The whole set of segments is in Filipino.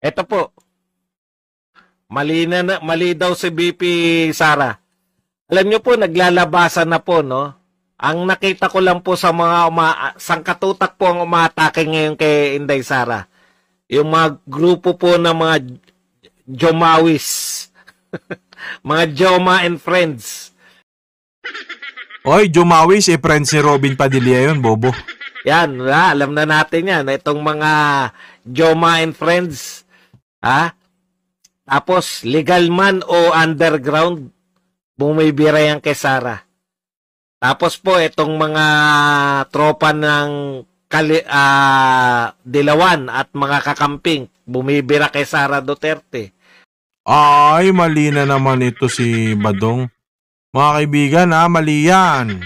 Ito po. Mali na, na mali daw si BP Sara. Alam niyo po naglalabasan na po no. Ang nakita ko lang po sa mga uma, sangkatutak po ang umaatake ngayon kay Inday Sara. Yung mga grupo po ng mga Jomawis. mga Joma and friends. Oy, Jomawis, eh friends si Robin Padilla yun, bobo. Yan, na, alam na natin yan. Itong mga Joma and friends Ha? Tapos, legal man o underground, bumibira yan kay Sara. Tapos po, itong mga tropa ng Kali, uh, Dilawan at mga kakamping, bumibira kay Sara Duterte. Ay, mali na naman ito si Badong. Mga kaibigan, ha, mali yan.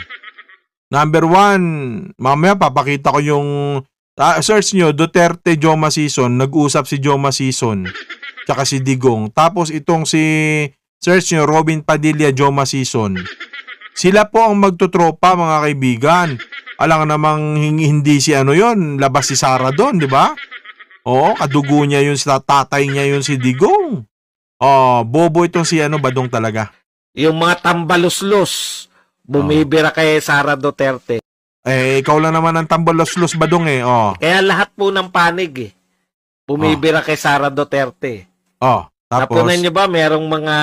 Number one, mamaya papakita ko yung Uh, search nyo, Duterte Joma Season. Nag-usap si Joma Season. Tsaka si Digong. Tapos itong si, search nyo, Robin Padilla Joma Season. Sila po ang magtutropa mga kaibigan. Alang namang hindi si ano yon labas si Sara doon, di ba? Oo, kadugo niya yun, sila tatay niya yun si Digong. Oh, bobo itong si ano, Badong talaga. Yung mga tambaluslos, bumibira oh. kay Sara Duterte. Eh, ikaw lang naman ang tambol los-los badong eh. Oh. Kaya lahat po ng panig eh. Bumibira oh. kay Sara Duterte. Oh, tapos... Napunan nyo ba, merong mga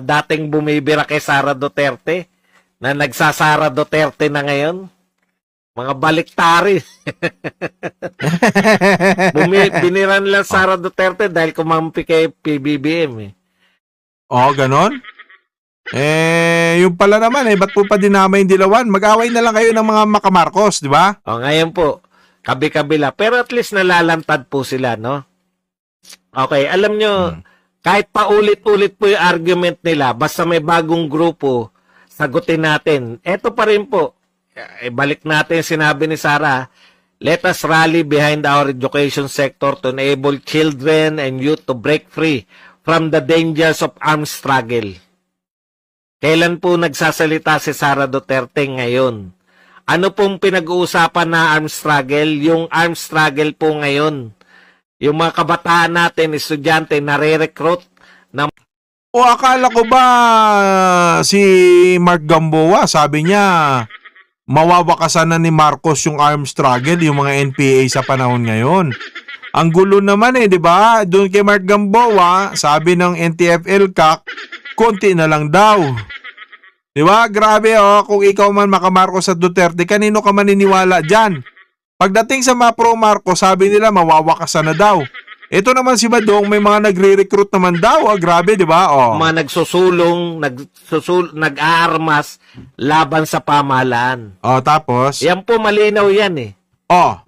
dating bumibira kay Sara Duterte na nagsasara Duterte na ngayon? Mga baliktari. Bumi, biniran lang Sara Duterte dahil kumampi kay PBBM eh. Oh, ganon? Eh, yung pala naman eh, ba't po pa dinamay yung dilawan? Mag-away na lang kayo ng mga makamarkos, di ba? O, ngayon po, kabi-kabila. Pero at least nalalantad po sila, no? Okay, alam nyo, hmm. kahit paulit-ulit po yung argument nila, basta may bagong grupo, sagutin natin. Ito pa rin po, eh, balik natin sinabi ni Sarah, Let us rally behind our education sector to enable children and youth to break free from the dangers of armed struggle. Kailan po nagsasalita si Sara Duterte ngayon? Ano pong pinag-uusapan na arm struggle? Yung arm struggle po ngayon. Yung mga kabataan natin, estudyante, nare-recruit na... O akala ko ba ah, si Mark Gamboa, sabi niya, mawawakasan na ni Marcos yung arm struggle, yung mga NPA sa panahon ngayon. Ang gulo naman eh, di ba? Doon kay Mark Gamboa, sabi ng NTFL CAC, konti na lang daw. Di ba? Grabe oh, kung ikaw man maka makamarcos sa Duterte, kanino ka maniniwala dyan? Pagdating sa mga pro Marcos, sabi nila mawawakasan na daw. Ito naman si Badong, may mga nagre-recruit naman daw. Ah, grabe, di ba? Oh. Mga nagsusulong, nagsusul, nag-aarmas laban sa pamahalaan. Oh, tapos? Yan po, malinaw yan eh. Oh,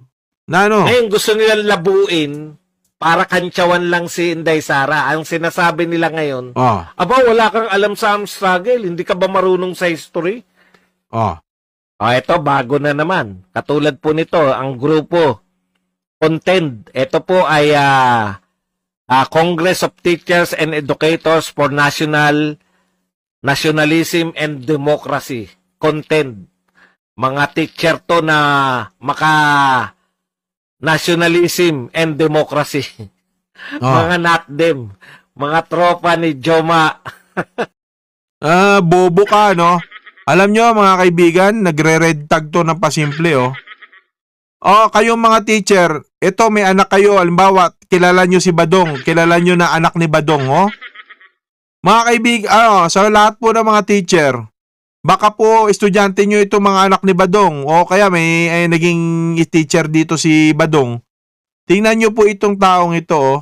na ano? Ngayon, gusto nilang labuin para kantsawan lang si Inday Sara. Ang sinasabi nila ngayon, oh. aba, wala kang alam sa arms struggle. Hindi ka ba marunong sa history? Oh. O, oh, ito, bago na naman. Katulad po nito, ang grupo Contend. Ito po ay uh, uh, Congress of Teachers and Educators for National Nationalism and Democracy. Contend. Mga teacher to na maka nationalism and democracy. Oh. mga not them. Mga tropa ni Joma. ah, uh, bobo ka, no? Alam nyo, mga kaibigan, nagre-red tag to ng pasimple, oh. Oh, kayong mga teacher, ito may anak kayo, halimbawa, kilala nyo si Badong, kilala nyo na anak ni Badong, oh. Mga kaibigan, ano, ah, oh, sa lahat po ng mga teacher, Baka po estudyante nyo ito mga anak ni Badong o kaya may ay, eh, naging teacher dito si Badong. Tingnan nyo po itong taong ito. Oh.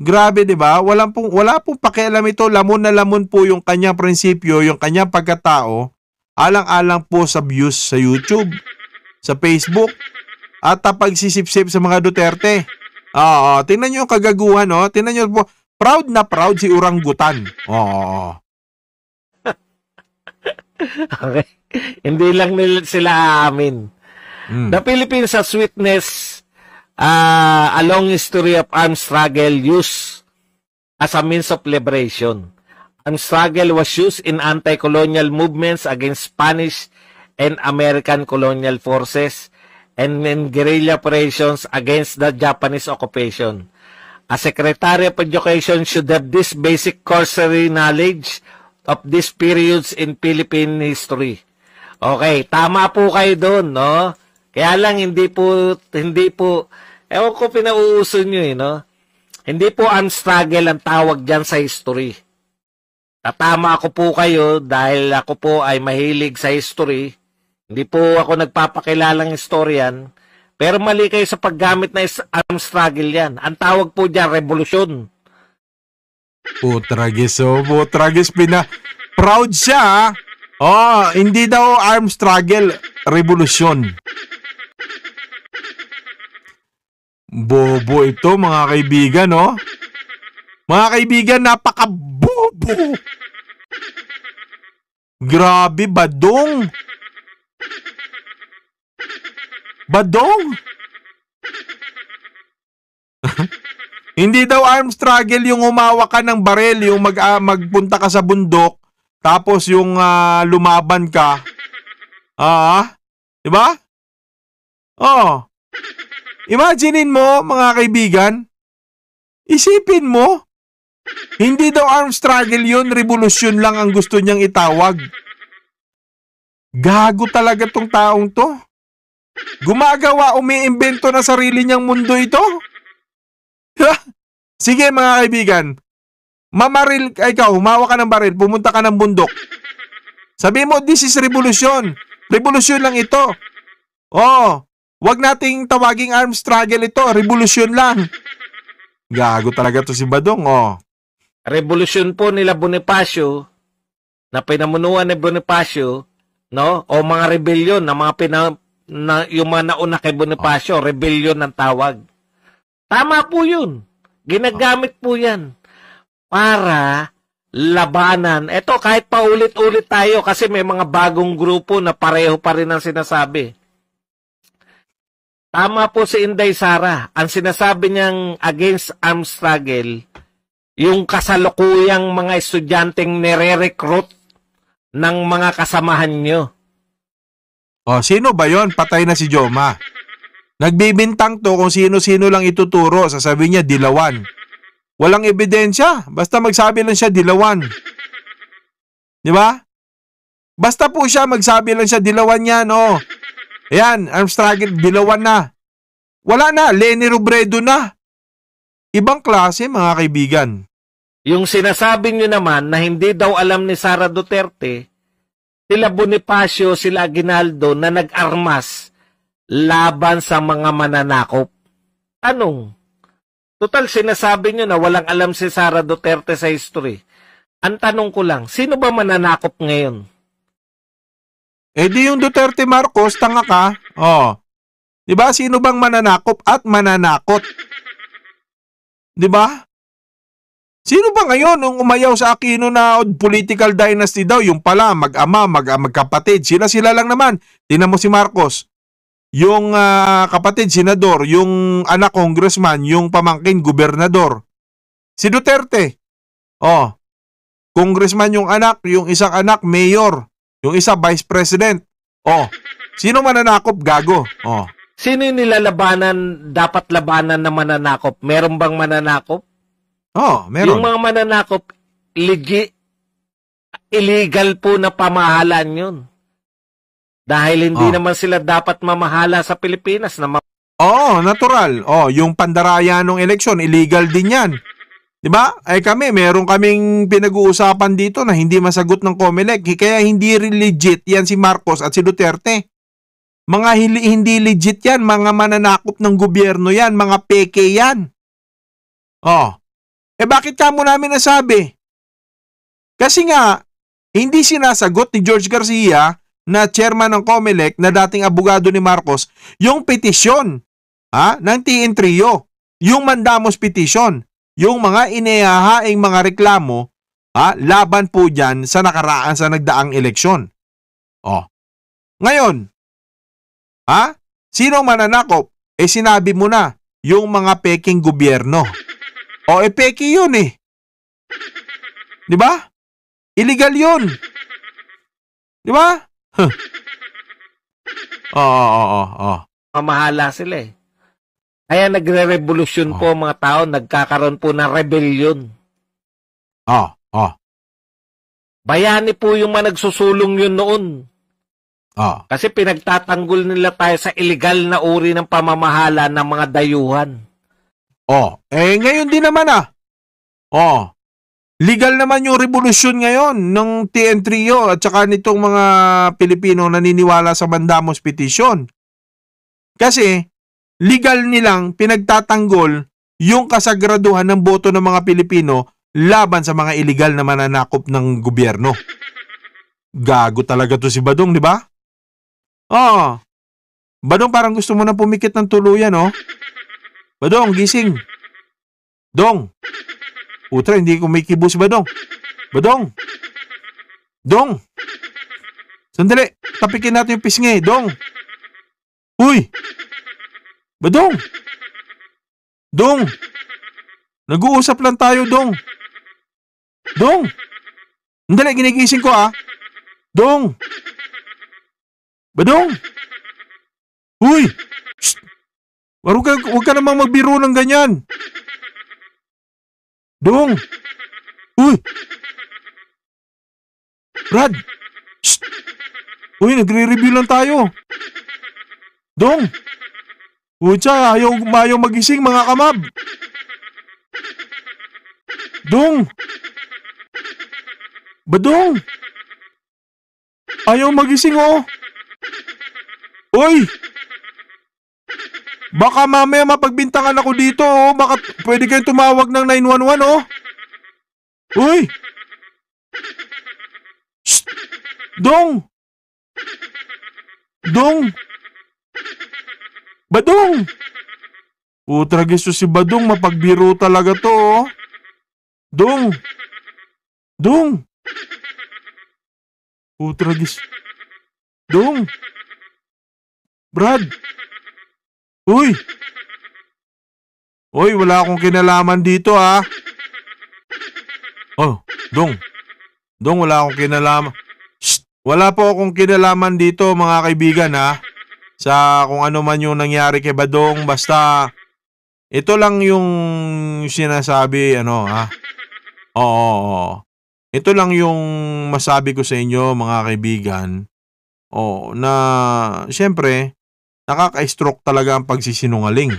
Grabe 'di ba? Wala pong wala pong pakialam ito. Lamon na lamon po yung kanyang prinsipyo, yung kanyang pagkatao, alang-alang po sa views sa YouTube, sa Facebook, at pagsisipsip sa mga Duterte. Oo, tingnan nyo yung kagaguhan, no? Oh. Tingnan nyo po, proud na proud si Uranggutan. Oo. okay. Hindi lang nila sila amin. Mm. The Philippines has witnessed uh, a long history of armed struggle used as a means of liberation. Armed struggle was used in anti-colonial movements against Spanish and American colonial forces and in guerrilla operations against the Japanese occupation. A Secretary of Education should have this basic cursory knowledge of these periods in Philippine history. Okay, tama po kayo doon, no? Kaya lang hindi po hindi po eh ko pinauuso niyo eh, no? Hindi po ang struggle ang tawag diyan sa history. Tatama ako po kayo dahil ako po ay mahilig sa history. Hindi po ako nagpapakilalang historian. Pero mali kayo sa paggamit na is- struggle yan. Ang tawag po dyan, revolusyon. Putragis, oh. Putragis, pina... Proud siya, ha? Ah. Oh, hindi daw arm struggle, revolusyon. Bobo ito, mga kaibigan, no? Oh. Mga kaibigan, napaka-bobo! Grabe, badong! Badong! Hindi daw arm struggle yung umawa ka ng barel, yung mag, uh, magpunta ka sa bundok, tapos yung uh, lumaban ka. Ah, uh, 'di ba? Oh. Imaginein mo, mga kaibigan. Isipin mo. Hindi daw arm struggle yun, revolusyon lang ang gusto niyang itawag. Gago talaga tong taong to. Gumagawa, umiimbento na sarili niyang mundo ito. Sige mga kaibigan, mamaril ka ah, ikaw, humawa ka ng baril, pumunta ka ng bundok. Sabi mo, this is revolution. Revolution lang ito. Oh, wag nating tawaging arm struggle ito, revolution lang. Gago talaga to si Badong, oh. Revolution po nila Bonifacio na pinamunuan ni Bonifacio, no? O mga rebellion na mga pina, na, yung mga nauna kay Bonifacio, oh. rebellion ng tawag. Tama po yun. Ginagamit po yan para labanan. Ito, kahit paulit ulit tayo kasi may mga bagong grupo na pareho pa rin ang sinasabi. Tama po si Inday Sara. Ang sinasabi niyang against armed struggle, yung kasalukuyang mga estudyanteng nire-recruit ng mga kasamahan nyo. O, oh, sino ba yon? Patay na si Joma. Nagbibintang to kung sino-sino lang ituturo, Sasabi niya dilawan. Walang ebidensya, basta magsabi lang siya dilawan. 'Di ba? Basta po siya magsabi lang siya dilawan yan, oh. Ayan, Armstrong dilawan na. Wala na, Lenny Robredo na. Ibang klase mga kaibigan. Yung sinasabi niyo naman na hindi daw alam ni Sara Duterte, sila Bonifacio, sila Aguinaldo na nag-armas laban sa mga mananakop. Anong? Total, sinasabi nyo na walang alam si Sara Duterte sa history. Ang tanong ko lang, sino ba mananakop ngayon? Eh di yung Duterte Marcos, tanga ka. Oh. 'Di ba? Sino bang mananakop at mananakot? 'Di ba? Sino ba ngayon ang umayaw sa Aquino na political dynasty daw? Yung pala, mag-ama, mag magkapatid. Sila-sila lang naman. Tingnan mo si Marcos. Yung uh, kapatid, senador. Yung anak, congressman. Yung pamangkin, gobernador. Si Duterte. Oh. Congressman yung anak. Yung isang anak, mayor. Yung isa, vice president. Oh. Sino mananakop? Gago. Oh. Sino yung nilalabanan, dapat labanan na mananakop? Meron bang mananakop? Oh, meron. Yung mga mananakop, legit, illegal po na pamahalaan yun. Dahil hindi oh. naman sila dapat mamahala sa Pilipinas na ma- oh, natural. Oh, yung pandaraya ng eleksyon, illegal din 'yan. 'Di ba? Ay kami, meron kaming pinag-uusapan dito na hindi masagot ng COMELEC, kaya hindi legit 'yan si Marcos at si Duterte. Mga hili, hindi legit 'yan, mga mananakop ng gobyerno 'yan, mga peke 'yan. Oh. Eh bakit ka mo namin nasabi? Kasi nga hindi sinasagot ni George Garcia na chairman ng COMELEC na dating abogado ni Marcos yung petisyon ha, ng TN Trio, yung Mandamos Petition, yung mga inihahaing mga reklamo ha, laban po dyan sa nakaraan sa nagdaang eleksyon. Oh. Ngayon, ha? Sino mananakop? Eh sinabi mo na, yung mga peking gobyerno. O oh, eh peki yun eh. 'Di ba? Illegal 'yun. 'Di ba? Oo, oo, oo. Mamahala sila eh. Kaya nagre revolution oh. po mga tao, nagkakaroon po ng rebellion. Oo, oh, oo. Oh. Bayani po yung mga nagsusulong yun noon. Oh. Kasi pinagtatanggol nila tayo sa ilegal na uri ng pamamahala ng mga dayuhan. Oh, eh ngayon din naman ah. Oh, Legal naman yung revolusyon ngayon ng TN3O at saka nitong mga Pilipino naniniwala sa Mandamos Petition. Kasi legal nilang pinagtatanggol yung kasagraduhan ng boto ng mga Pilipino laban sa mga illegal na mananakop ng gobyerno. Gago talaga to si Badong, di ba? Oo. Badong parang gusto mo na pumikit ng tuluyan, oh. Badong, gising. Dong. Utra, hindi ko may kibos ba dong? Badong! Dong! Sandali, tapikin natin yung pisngi. Dong! Uy! Badong! Dong! Nag-uusap lang tayo, Dong! Dong! Sandali, ginigising ko ah! Dong! Badong! Uy! Shh! Huwag ka, huwag ka namang magbiro ng ganyan! Dong! Uy! Brad! Shh! Uy, nagre-review lang tayo. Dong! Ucha, ayaw, ayaw magising mga kamab. Dong! Badong! Ayaw magising oh! Uy! Baka mamaya mapagbintangan ako dito, oh. Baka pwede kayong tumawag ng 911, oh. Uy! Shh! Dong! Dong! Badong! Putra giso si Badong, mapagbiro talaga to, oh. Dong! Dong! Putra giso. Dong! Brad! Uy! Uy, wala akong kinalaman dito ha. Ah. Oh, Dong. Dong, wala akong kinalaman. Shh! Wala po akong kinalaman dito mga kaibigan ha. Ah. Sa kung ano man yung nangyari kay Badong, basta ito lang yung sinasabi, ano ha? Ah. Oo, oo, Ito lang yung masabi ko sa inyo mga kaibigan. Oh, na siyempre, nakaka-stroke talaga ang pagsisinungaling.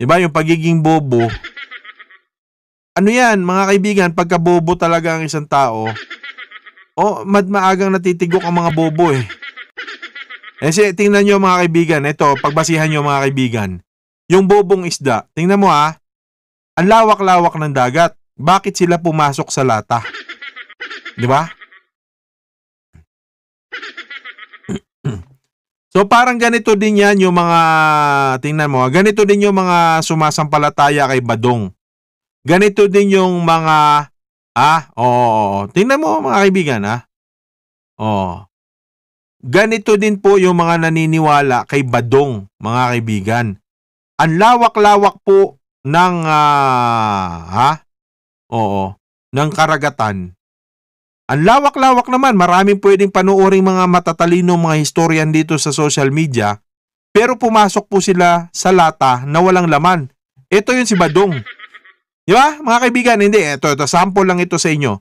Diba? Yung pagiging bobo. Ano yan, mga kaibigan, pagka bobo talaga ang isang tao, o oh, madmaagang natitigok ang mga bobo eh. Kasi eh, tingnan nyo mga kaibigan, ito, pagbasihan nyo mga kaibigan. Yung bobong isda, tingnan mo ha, ang lawak-lawak ng dagat, bakit sila pumasok sa lata? Di ba? So parang ganito din yan yung mga, tingnan mo, ah, ganito din yung mga sumasampalataya kay Badong. Ganito din yung mga, ah, oo, tingnan mo mga kaibigan, ah. Oo. Ganito din po yung mga naniniwala kay Badong, mga kaibigan. Ang lawak-lawak po ng, ah, ha? Oo, ng karagatan ang lawak-lawak naman, maraming pwedeng panuoring mga matatalino mga historian dito sa social media. Pero pumasok po sila sa lata na walang laman. Ito yun si Badong. Di ba mga kaibigan? Hindi, ito, ito. Sample lang ito sa inyo.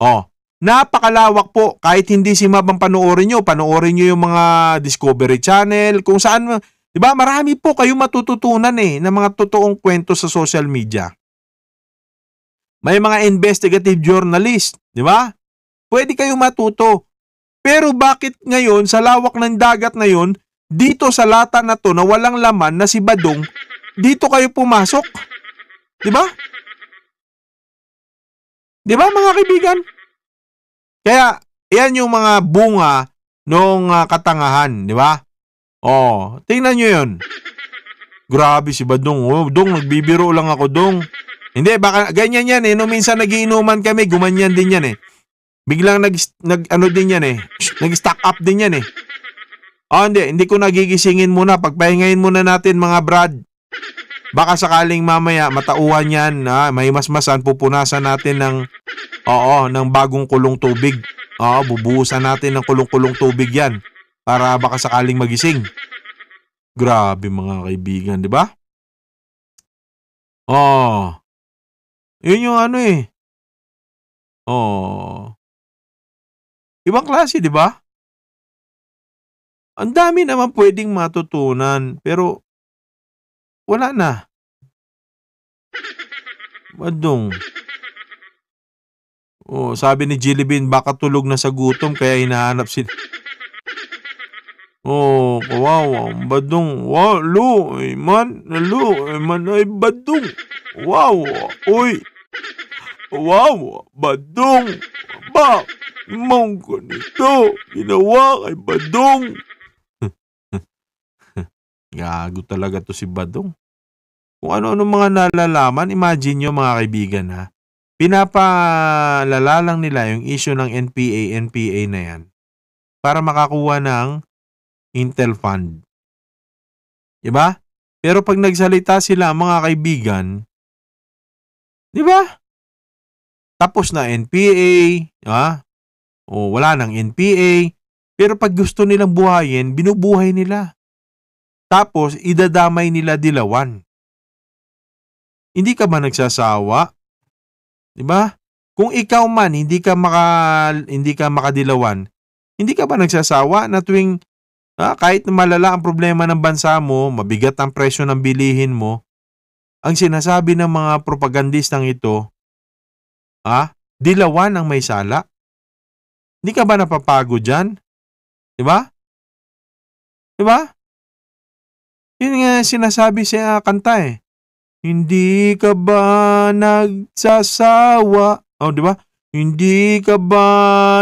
Oh, napakalawak po. Kahit hindi si Mab ang panoorin nyo, panoorin nyo yung mga Discovery Channel, kung saan, di ba? Marami po kayong matututunan eh ng mga totoong kwento sa social media. May mga investigative journalist, di ba? Pwede kayong matuto. Pero bakit ngayon sa lawak ng dagat na yon, dito sa lata na to na walang laman na si Badong, dito kayo pumasok? 'Di ba? 'Di ba mga kaibigan? Kaya yan yung mga bunga nung uh, katangahan, 'di ba? Oh, tingnan niyo 'yon. Grabe si Badong. Oh, Dong, nagbibiro lang ako, Dong. Hindi, baka ganyan yan eh. Nung minsan nagiinuman kami, gumanyan din yan eh. Biglang nag, nag ano din yan eh. Nag-stock up din yan eh. Oh, hindi. Hindi ko nagigisingin muna. Pagpahingayin muna natin mga brad. Baka sakaling mamaya matauhan yan. Ha? may masmasan. Pupunasan natin ng, oo, ng bagong kulong tubig. Oo, bubuhusan natin ng kulong-kulong tubig yan. Para baka sakaling magising. Grabe mga kaibigan, di ba? Oh, yun yung ano eh. Oh. Ibang klase, di ba? Ang dami naman pwedeng matutunan, pero wala na. Madong. Oh, sabi ni Jelly baka tulog na sa gutom kaya hinahanap si... Oh, kawawa. Badong. Wow, lo. Eh, man. Lo. Ay, eh, man. Ay, badong. Wow. oy. Wow, Badong! Ba, mong ganito, ginawa kay Badong! Gago talaga to si Badong. Kung ano-ano mga nalalaman, imagine nyo mga kaibigan ha. Pinapalala lang nila yung issue ng NPA, NPA na yan. Para makakuha ng Intel Fund. Diba? Pero pag nagsalita sila mga kaibigan, di ba? tapos na NPA, ha? o wala nang NPA, pero pag gusto nilang buhayin, binubuhay nila. Tapos, idadamay nila dilawan. Hindi ka ba nagsasawa? 'Di ba? Kung ikaw man hindi ka maka hindi ka makadilawan, hindi ka ba nagsasawa na tuwing ah, kahit malala ang problema ng bansa mo, mabigat ang presyo ng bilihin mo, ang sinasabi ng mga propagandistang ito, Ah, dilawan ang may sala? Hindi ka ba napapagod dyan? Di ba? Yun nga sinasabi sa ah, kanta eh. Hindi ka ba nagsasawa? O, oh, di ba? Hindi ka ba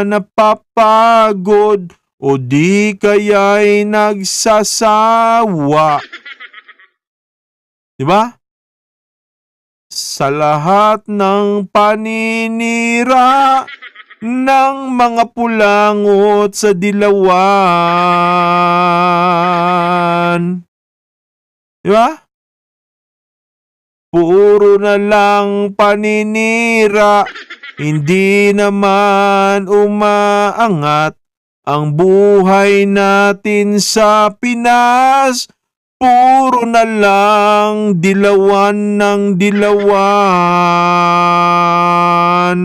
napapagod? O di kaya'y nagsasawa? Di ba? Sa lahat ng paninira ng mga pulangot sa dilawan. Di ba? Puro na lang paninira, hindi naman umaangat ang buhay natin sa Pinas puro na lang dilawan ng dilawan.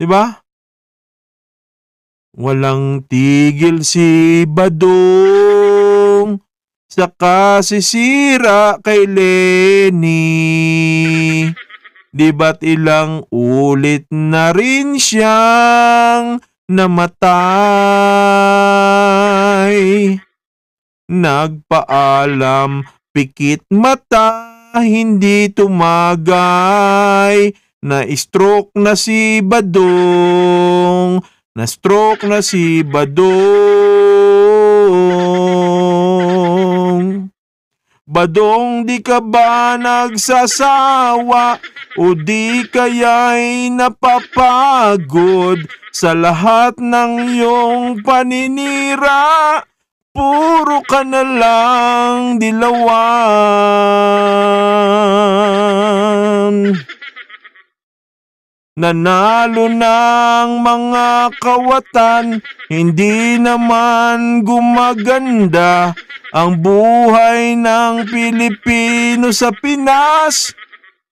'Di ba? Walang tigil si Badong sa kasisira kay Lenny. Di ba't ilang ulit na rin siyang namatay? Nagpaalam, pikit mata, hindi tumagay. Na-stroke na si Badong, na-stroke na si Badong. Badong di ka ba nagsasawa o di kaya'y napapagod sa lahat ng iyong paninira? Puro ka na lang dilawan Nanalo ng mga kawatan Hindi naman gumaganda Ang buhay ng Pilipino sa Pinas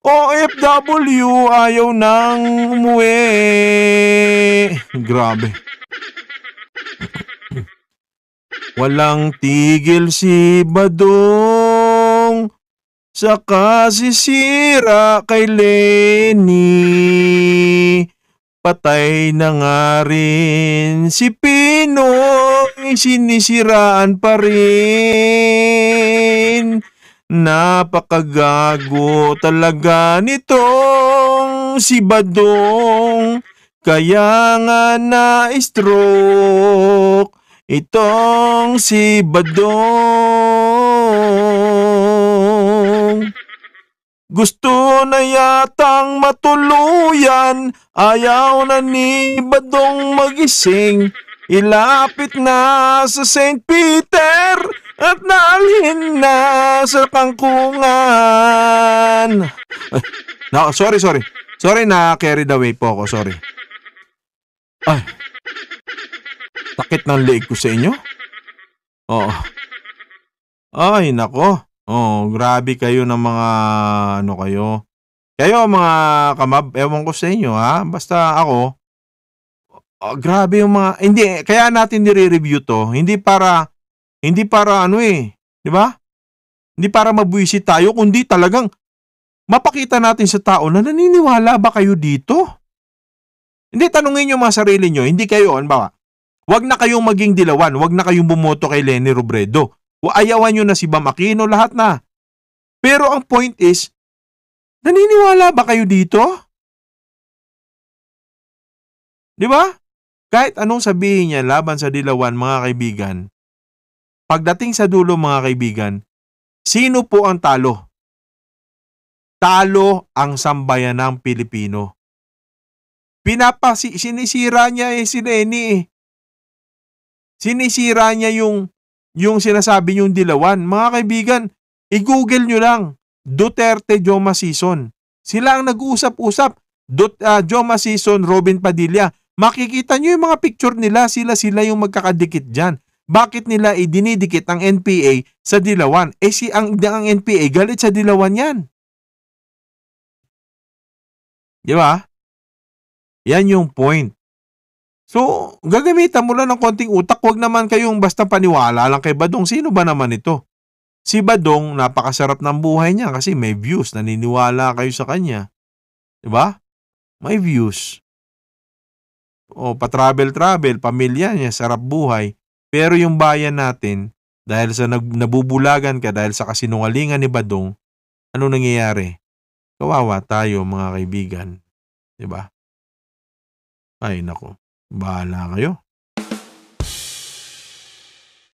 OFW ayaw nang umuwi Grabe Walang tigil si Badong sa kasisira kay Lenny. Patay na nga rin si Pinoy, sinisiraan pa rin. Napakagago talaga nitong si Badong, kaya nga na-stroke. Itong si Badong Gusto na yatang matuluyan Ayaw na ni Badong magising Ilapit na sa St. Peter At naalhin na sa kangkungan Ay, no, sorry, sorry Sorry na carried away po ako, sorry Ay Takit ng leeg ko sa inyo? Oo. Oh. Ay, nako. Oh, grabe kayo ng mga ano kayo. Kayo mga kamab, ewan ko sa inyo ha. Basta ako, oh, grabe yung mga, hindi, kaya natin nire-review to. Hindi para, hindi para ano eh, di ba? Hindi para mabuisi tayo, kundi talagang mapakita natin sa tao na naniniwala ba kayo dito? Hindi, tanungin nyo mga sarili nyo. Hindi kayo, ano ba, Huwag na kayong maging dilawan, huwag na kayong bumoto kay Lenny Robredo. Ayawan nyo na si Bam Aquino, lahat na. Pero ang point is, naniniwala ba kayo dito? Di ba? Kahit anong sabihin niya laban sa dilawan, mga kaibigan, pagdating sa dulo, mga kaibigan, sino po ang talo? Talo ang sambayanang Pilipino. Pinapasi, sinisira niya eh si Lenny eh. Sinisira niya yung, yung sinasabi niyong dilawan. Mga kaibigan, i-google nyo lang, Duterte Joma Season. Sila ang nag-uusap-usap, Dut, uh, Joma Season, Robin Padilla. Makikita nyo yung mga picture nila, sila-sila yung magkakadikit dyan. Bakit nila idinidikit ang NPA sa Dilawan? Eh si ang, ang NPA galit sa Dilawan yan. Di ba? Yan yung point. So, gagamitan mo lang ng konting utak. Huwag naman kayong basta paniwala lang kay Badong. Sino ba naman ito? Si Badong, napakasarap ng buhay niya kasi may views. Naniniwala kayo sa kanya. ba? Diba? May views. O, patravel-travel, pamilya niya, sarap buhay. Pero yung bayan natin, dahil sa nag, nabubulagan ka, dahil sa kasinungalingan ni Badong, ano nangyayari? Kawawa tayo mga kaibigan. ba? Diba? Ay, nako. Bahala kayo.